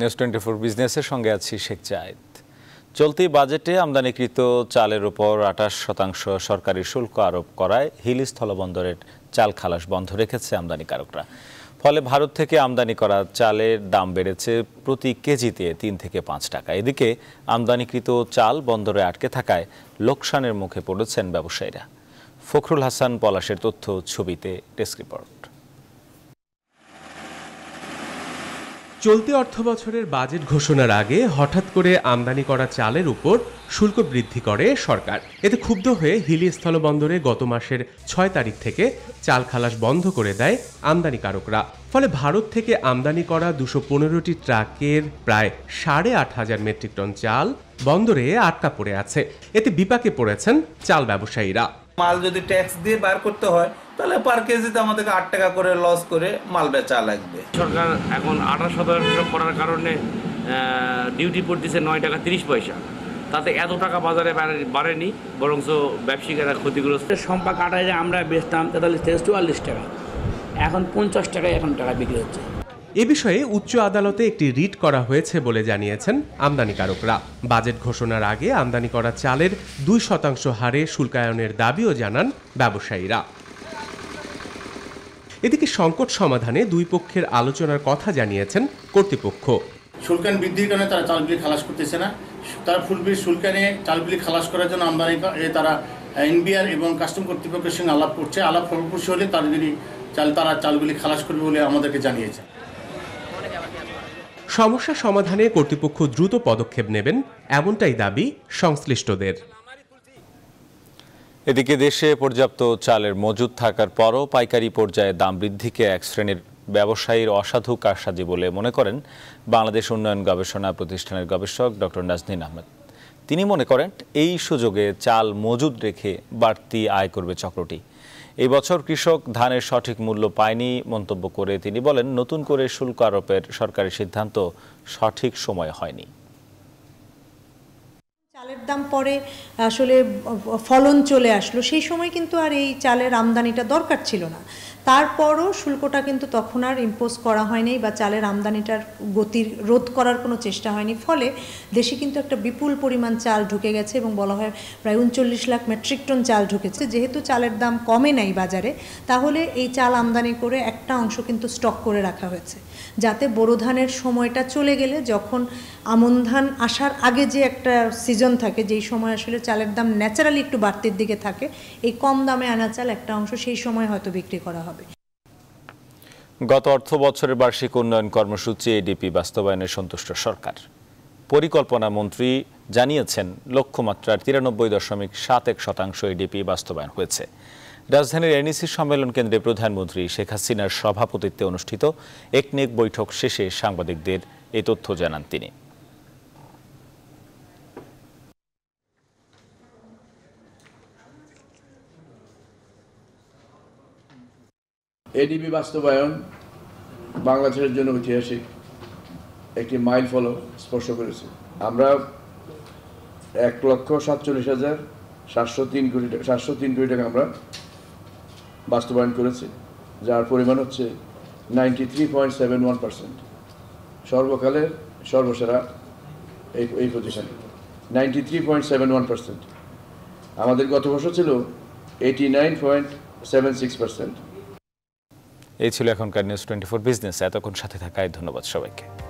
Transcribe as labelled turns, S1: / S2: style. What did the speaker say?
S1: news twenty four বিজনেসের সঙ্গে আছি শেখ জায়দ চলতি বাজেটে আমদানিকৃত চালের উপর আঠাশ শতাংশ সরকারি শুল্ক আরোপ করায় হিল স্থলবন্দরের চাল খালাস বন্ধ রেখেছে আমদানিকারকরা ফলে ভারত থেকে আমদানি করা চালের দাম বেড়েছে প্রতি কেজিতে তিন থেকে পাঁচ টাকা এদিকে আমদানিকৃত চাল বন্দরে আটকে থাকায় লোকসানের মুখে পড়েছেন ব্যবসায়ীরা ফখরুল হাসান পলাশের তথ্য ছবিতে ডেস্ক রিপোর্ট চলতি অর্থবছরের বাজেট ঘোষণার আগে
S2: হঠাৎ করে আমদানি করা চালের উপর শুল্ক বৃদ্ধি করে সরকার এতে ক্ষুব্ধ হয়ে হিলি স্থলবন্দরে গত মাসের ছয় তারিখ থেকে চাল খালাস বন্ধ করে দেয় আমদানিকারকরা ফলে ভারত থেকে আমদানি করা দুশো পনেরোটি ট্রাকের প্রায় সাড়ে আট হাজার মেট্রিক টন চাল বন্দরে আটকা পড়ে আছে এতে বিপাকে পড়েছেন চাল ব্যবসায়ীরা
S1: মাল যদি ট্যাক্স দিয়ে বার করতে হয় তাহলে পার কেজিতে আমাদেরকে আট টাকা করে লস করে মাল বেচা লাগবে সরকার এখন আঠাশ শতাংশ করার কারণে ডিউটি
S2: পড়তেছে নয় টাকা তিরিশ পয়সা তাতে এত টাকা বাজারে বাড়েনি বরঞ্চ ব্যবসায়ীরা
S3: ক্ষতিগ্রস্ত সম্পা কাটায় যে আমরা বেচতাম তেতাল্লিশ থেকে চুয়াল্লিশ টাকা এখন পঞ্চাশ টাকায় এখন টাকা বিক্রি হচ্ছে
S2: এ বিষয়ে উচ্চ আদালতে একটি রিট করা হয়েছে বলে জানিয়েছেন আমদানিকারকরা বাজেট ঘোষণার আগে আমদানি করা চালের দুই শতাংশ হারে শুল্কায়নের দাবিও জানান ব্যবসায়ীরা এদিকে সংকট সমাধানে দুই পক্ষের আলোচনার কথা জানিয়েছেন কর্তৃপক্ষ
S1: শুল্কান বৃদ্ধির কারণে তারা চালবিলি খালাস করতেছে না তারা ফুলবিল শুল্কানে চালবিলি খালাস করার জন্য আমদানি তারা এনবিআর এবং কাস্টম কর্তৃপক্ষের সঙ্গে আলাপ করছে আলাপ ফলপ্রসূ হলে যদি চাল তারা চালগুলি খালাস করবে বলে
S4: আমাদেরকে জানিয়েছে
S2: সমস্যা সমাধানে কর্তৃপক্ষ দ্রুত পদক্ষেপ নেবেন এমনটাই দাবি সংশ্লিষ্টদের
S1: এদিকে দেশে পর্যাপ্ত চালের মজুদ থাকার পরও পাইকারি পর্যায়ে দাম বৃদ্ধিকে এক শ্রেণীর ব্যবসায়ীর অসাধু কারসাজি বলে মনে করেন বাংলাদেশ উন্নয়ন গবেষণা প্রতিষ্ঠানের গবেষক ডক্টর নাজনীন আহমেদ তিনি মনে করেন এই সুযোগে চাল মজুদ রেখে বাড়তি আয় করবে চক্রটি এই বছর কৃষক ধানের সঠিক মূল্য পায়নি মন্তব্য করে তিনি বলেন নতুন করে শুল্ক আরোপের সরকারি সিদ্ধান্ত সঠিক সময় হয়নি
S4: চালের দাম পরে আসলে ফলন চলে আসলো সেই সময় কিন্তু আর এই চালের আমদানিটা দরকার ছিল না তারপরও শুল্কটা কিন্তু তখন আর ইম্পোজ করা হয়নি বা চালের আমদানিটার গতির রোধ করার কোনো চেষ্টা হয়নি ফলে দেশে কিন্তু একটা বিপুল পরিমাণ চাল ঢুকে গেছে এবং বলা হয় প্রায় উনচল্লিশ লাখ মেট্রিক টন চাল ঢুকেছে যেহেতু চালের দাম কমে নাই বাজারে তাহলে এই চাল আমদানি করে একটা অংশ কিন্তু স্টক করে রাখা হয়েছে যাতে বোরো ধানের সময়টা চলে গেলে যখন আমন ধান আসার আগে যে একটা সিজন থাকে যেই সময় আসলে চালের দাম ন্যাচারালি একটু বাড়তির দিকে থাকে এই কম দামে আনা চাল একটা অংশ সেই সময় হয়তো বিক্রি করা হবে
S1: গত অর্থ বছরের বার্ষিক উন্নয়ন কর্মসূচি এডিপি বাস্তবায়নে সন্তুষ্ট সরকার পরিকল্পনা মন্ত্রী জানিয়েছেন লক্ষ্যমাত্রার তিরানব্বই দশমিক সাত এক শতাংশ এডিপি বাস্তবায়ন হয়েছে রাজধানীর এনইসি e সম্মেলন কেন্দ্রে প্রধানমন্ত্রী শেখ হাসিনার সভাপতিত্বে অনুষ্ঠিত একনেক বৈঠক শেষে সাংবাদিকদের এই তথ্য জানান তিনি
S3: এডিবি বাস্তবায়ন বাংলাদেশের জন্য ঐতিহাসিক একটি মাইল ফলো স্পর্শ করেছে আমরা এক লক্ষ সাতচল্লিশ হাজার সাতশো তিন কোটি টাকা সাতশো তিন কোটি টাকা আমরা বাস্তবায়ন করেছি যার পরিমাণ হচ্ছে ninety three point seven one percent সর্বকালের সর্বসেরা এই এই প্রতিষ্ঠানে ninety three point seven one percent আমাদের গত বছর ছিল eighty nine point seven six percent
S1: এই ছিল এখনকার নিউজ টোয়েন্টি ফোর বিজনেস এতক্ষণ সাথে থাকায় ধন্যবাদ সবাইকে